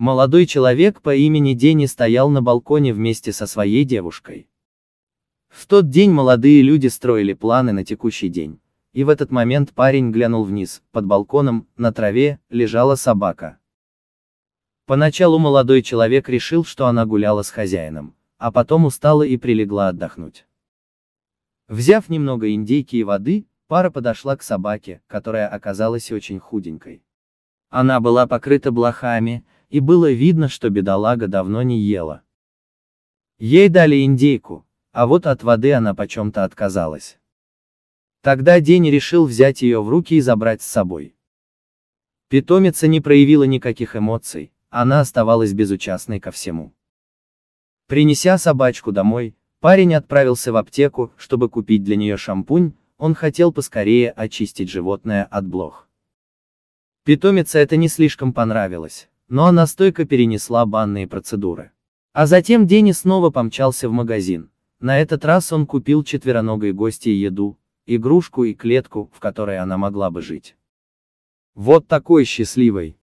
Молодой человек по имени Дени стоял на балконе вместе со своей девушкой. В тот день молодые люди строили планы на текущий день. И в этот момент парень глянул вниз, под балконом, на траве, лежала собака. Поначалу молодой человек решил, что она гуляла с хозяином, а потом устала и прилегла отдохнуть. Взяв немного индейки и воды, пара подошла к собаке, которая оказалась очень худенькой. Она была покрыта блохами, и было видно, что бедолага давно не ела. Ей дали индейку, а вот от воды она почем-то отказалась. Тогда День решил взять ее в руки и забрать с собой. Питомица не проявила никаких эмоций, она оставалась безучастной ко всему. Принеся собачку домой, парень отправился в аптеку, чтобы купить для нее шампунь, он хотел поскорее очистить животное от блох. Питомица это не слишком понравилось, но она стойко перенесла банные процедуры. А затем Дени снова помчался в магазин. На этот раз он купил четвероногой гости еду, игрушку и клетку, в которой она могла бы жить. Вот такой счастливой.